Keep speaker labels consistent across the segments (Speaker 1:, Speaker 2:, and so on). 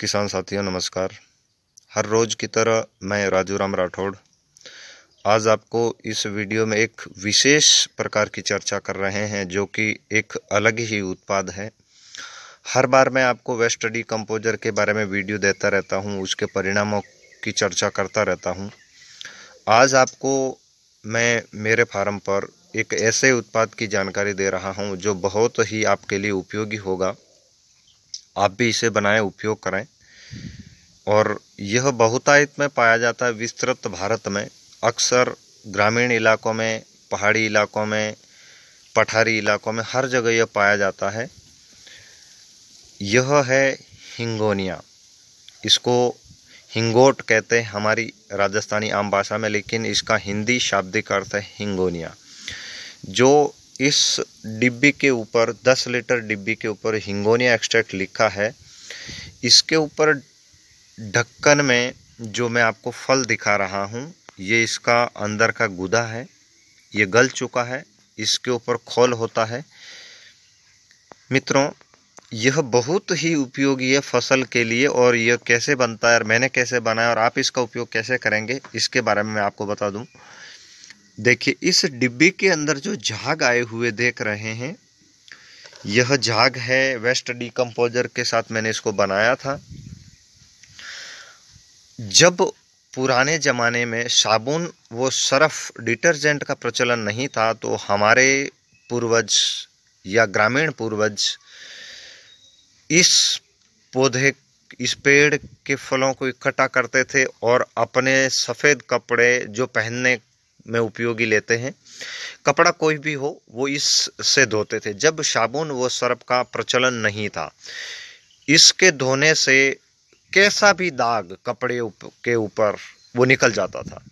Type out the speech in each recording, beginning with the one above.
Speaker 1: किसान साथियों नमस्कार हर रोज़ की तरह मैं राजू राम राठौड़ आज आपको इस वीडियो में एक विशेष प्रकार की चर्चा कर रहे हैं जो कि एक अलग ही उत्पाद है हर बार मैं आपको वेस्ट डी कंपोजर के बारे में वीडियो देता रहता हूं, उसके परिणामों की चर्चा करता रहता हूं। आज आपको मैं मेरे फार्म पर एक ऐसे उत्पाद की जानकारी दे रहा हूँ जो बहुत ही आपके लिए उपयोगी होगा आप भी इसे बनाएं उपयोग करें और यह बहुतायत में पाया जाता है विस्तृत भारत में अक्सर ग्रामीण इलाकों में पहाड़ी इलाकों में पठारी इलाकों में हर जगह यह पाया जाता है यह है हिंगोनिया इसको हिंगोट कहते हैं हमारी राजस्थानी आम भाषा में लेकिन इसका हिंदी शाब्दिक अर्थ है हिंगोनिया जो इस डिब्बी के ऊपर 10 लीटर डिब्बी के ऊपर हिंगोनिया एक्सट्रैक्ट लिखा है इसके ऊपर ढक्कन में जो मैं आपको फल दिखा रहा हूँ ये इसका अंदर का गुदा है ये गल चुका है इसके ऊपर खोल होता है मित्रों यह बहुत ही उपयोगी है फसल के लिए और यह कैसे बनता है और मैंने कैसे बनाया और आप इसका उपयोग कैसे करेंगे इसके बारे में मैं आपको बता दूं देखिए इस डिब्बे के अंदर जो झाग आए हुए देख रहे हैं यह झाग है वेस्ट डिकम्पोजर के साथ मैंने इसको बनाया था जब पुराने ज़माने में साबुन वो सर्फ डिटर्जेंट का प्रचलन नहीं था तो हमारे पूर्वज या ग्रामीण पूर्वज इस पौधे इस पेड़ के फलों को इकट्ठा करते थे और अपने सफ़ेद कपड़े जो पहनने में उपयोगी लेते हैं कपड़ा कोई भी हो वो इससे धोते थे जब साबुन व सर्फ का प्रचलन नहीं था इसके धोने से कैसा भी दाग कपड़े के ऊपर वो निकल जाता था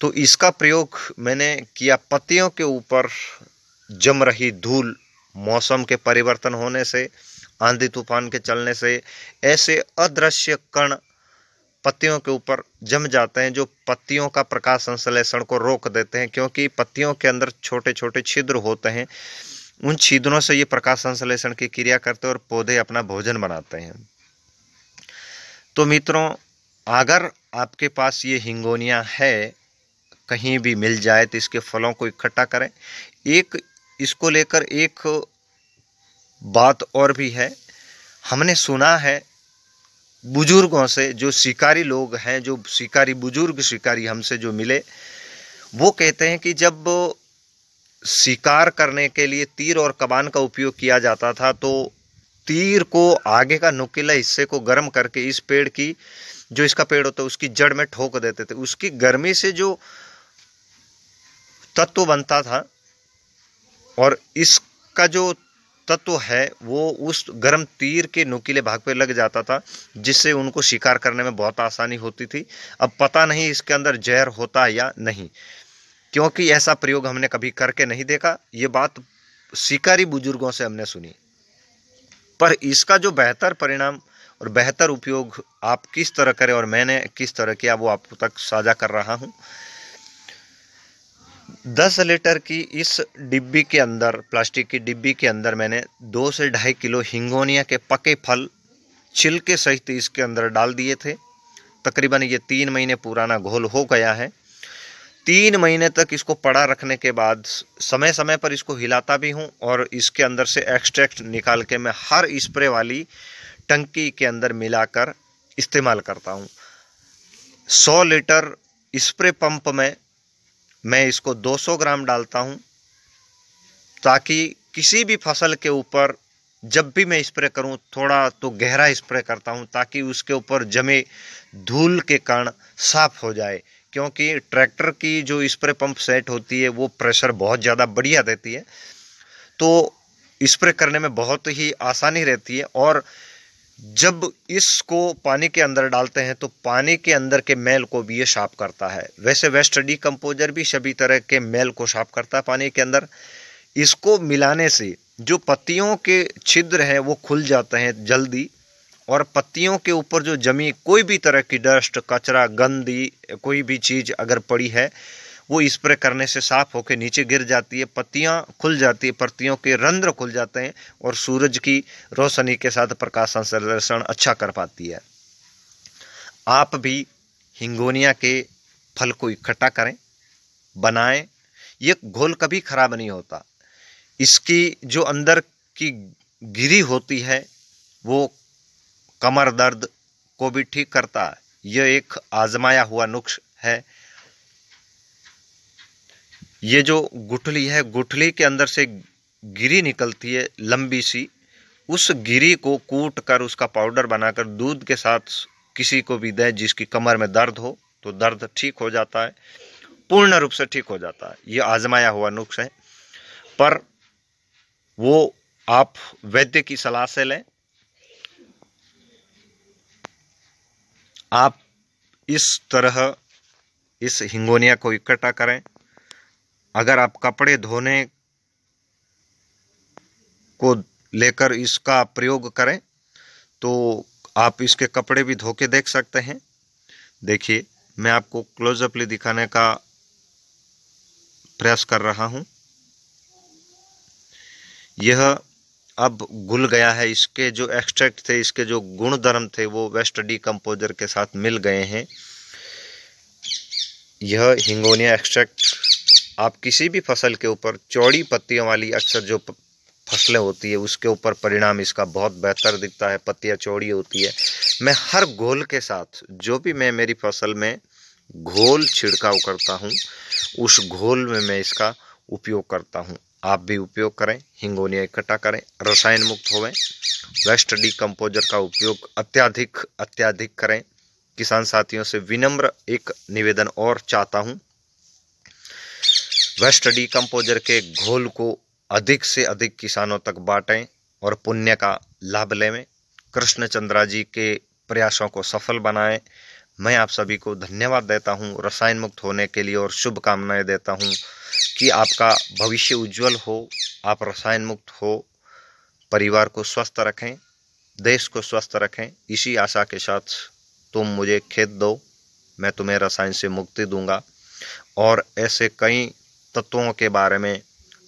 Speaker 1: तो इसका प्रयोग मैंने किया पत्तियों के ऊपर जम रही धूल मौसम के परिवर्तन होने से आंधी तूफान के चलने से ऐसे अदृश्य कण पत्तियों के ऊपर जम जाते हैं जो पत्तियों का प्रकाश संश्लेषण को रोक देते हैं क्योंकि पत्तियों के अंदर छोटे छोटे छिद्र होते हैं उन छिद्रों से ये प्रकाश संश्लेषण की क्रिया करते हैं और पौधे अपना भोजन बनाते हैं तो मित्रों अगर आपके पास ये हिंगोनिया है कहीं भी मिल जाए तो इसके फलों को इकट्ठा करें एक इसको लेकर एक बात और भी है हमने सुना है बुजुर्गों से जो शिकारी लोग हैं जो शिकारी बुजुर्ग शिकारी हमसे जो मिले वो कहते हैं कि जब शिकार करने के लिए तीर और कबान का उपयोग किया जाता था तो तीर को आगे का नुकीला हिस्से को गर्म करके इस पेड़ की जो इसका पेड़ होता है उसकी जड़ में ठोक देते थे उसकी गर्मी से जो तत्व बनता था और इसका जो तत्व है वो उस गर्म तीर के नुकीले भाग पर लग जाता था जिससे उनको शिकार करने में बहुत आसानी होती थी अब पता नहीं इसके अंदर जहर होता या नहीं क्योंकि ऐसा प्रयोग हमने कभी करके नहीं देखा ये बात शिकारी बुजुर्गों से हमने सुनी पर इसका जो बेहतर परिणाम और बेहतर उपयोग आप किस तरह करें और मैंने किस तरह किया वो आप तक साझा कर रहा हूँ दस लीटर की इस डिब्बी के अंदर प्लास्टिक की डिब्बी के अंदर मैंने दो से ढाई किलो हिंगोनिया के पके फल छिलके सहित इसके अंदर डाल दिए थे तकरीबन ये तीन महीने पुराना घोल हो गया है तीन महीने तक इसको पड़ा रखने के बाद समय समय पर इसको हिलाता भी हूँ और इसके अंदर से एक्सट्रैक्ट निकाल के मैं हर स्प्रे वाली टंकी के अंदर मिलाकर इस्तेमाल करता हूँ सौ लीटर स्प्रे पंप में मैं इसको 200 ग्राम डालता हूँ ताकि किसी भी फसल के ऊपर जब भी मैं स्प्रे करूं थोड़ा तो गहरा स्प्रे करता हूं ताकि उसके ऊपर जमे धूल के कारण साफ हो जाए क्योंकि ट्रैक्टर की जो स्प्रे पंप सेट होती है वो प्रेशर बहुत ज़्यादा बढ़िया देती है तो स्प्रे करने में बहुत ही आसानी रहती है और जब इसको पानी के अंदर डालते हैं तो पानी के अंदर के मैल को भी ये साफ करता है वैसे वेस्ट डिकम्पोजर भी सभी तरह के मैल को साफ करता है पानी के अंदर इसको मिलाने से जो पत्तियों के छिद्र हैं वो खुल जाते हैं जल्दी और पत्तियों के ऊपर जो जमी कोई भी तरह की डस्ट कचरा गंदी कोई भी चीज़ अगर पड़ी है वो स्प्रे करने से साफ होकर नीचे गिर जाती है पत्तियाँ खुल जाती है पत्तियों के रंध्र खुल जाते हैं और सूरज की रोशनी के साथ प्रकाश संश्लेषण अच्छा कर पाती है आप भी हिंगोनिया के फल को इकट्ठा करें बनाएं ये घोल कभी खराब नहीं होता इसकी जो अंदर की गिरी होती है वो कमर दर्द को भी ठीक करता है यह एक आजमाया हुआ नुस्ख है ये जो गुठली है गुठली के अंदर से गिरी निकलती है लंबी सी उस गिरी को कूट कर उसका पाउडर बनाकर दूध के साथ किसी को भी दें जिसकी कमर में दर्द हो तो दर्द ठीक हो जाता है पूर्ण रूप से ठीक हो जाता है ये आजमाया हुआ नुस्ख है पर वो आप वैद्य की सलाह से लें आप इस तरह इस हिंगोनिया को इकट्ठा करें अगर आप कपड़े धोने को लेकर इसका प्रयोग करें तो आप इसके कपड़े भी धो के देख सकते हैं देखिए मैं आपको क्लोजअपली दिखाने का प्रयास कर रहा हूं यह अब घुल गया है इसके जो एक्सट्रैक्ट थे इसके जो गुणधर्म थे वो वेस्ट डी कंपोजर के साथ मिल गए हैं यह हिंगोनिया एक्सट्रैक्ट आप किसी भी फसल के ऊपर चौड़ी पत्तियों वाली अक्सर जो फसलें होती है उसके ऊपर परिणाम इसका बहुत बेहतर दिखता है पत्तियाँ चौड़ी होती है मैं हर घोल के साथ जो भी मैं मेरी फसल में घोल छिड़काव करता हूँ उस घोल में मैं इसका उपयोग करता हूँ आप भी उपयोग करें हिंगोनिया इकट्ठा करें रसायन मुक्त होवें वेस्ट डी कंपोजर का उपयोग अत्याधिक अत्याधिक करें किसान साथियों से विनम्र एक निवेदन और चाहता हूँ वेस्ट कंपोजर के घोल को अधिक से अधिक किसानों तक बांटें और पुण्य का लाभ लेवें कृष्ण चंद्रा जी के प्रयासों को सफल बनाएं मैं आप सभी को धन्यवाद देता हूँ रसायन मुक्त होने के लिए और शुभकामनाएं देता हूँ कि आपका भविष्य उज्जवल हो आप रसायन मुक्त हो परिवार को स्वस्थ रखें देश को स्वस्थ रखें इसी आशा के साथ तुम मुझे खेत दो मैं तुम्हें रसायन से मुक्ति दूंगा और ऐसे कई तत्वों के बारे में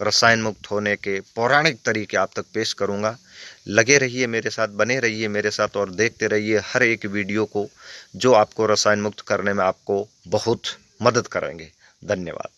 Speaker 1: रसायन मुक्त होने के पौराणिक तरीके आप तक पेश करूंगा लगे रहिए मेरे साथ बने रहिए मेरे साथ और देखते रहिए हर एक वीडियो को जो आपको रसायन मुक्त करने में आपको बहुत मदद करेंगे धन्यवाद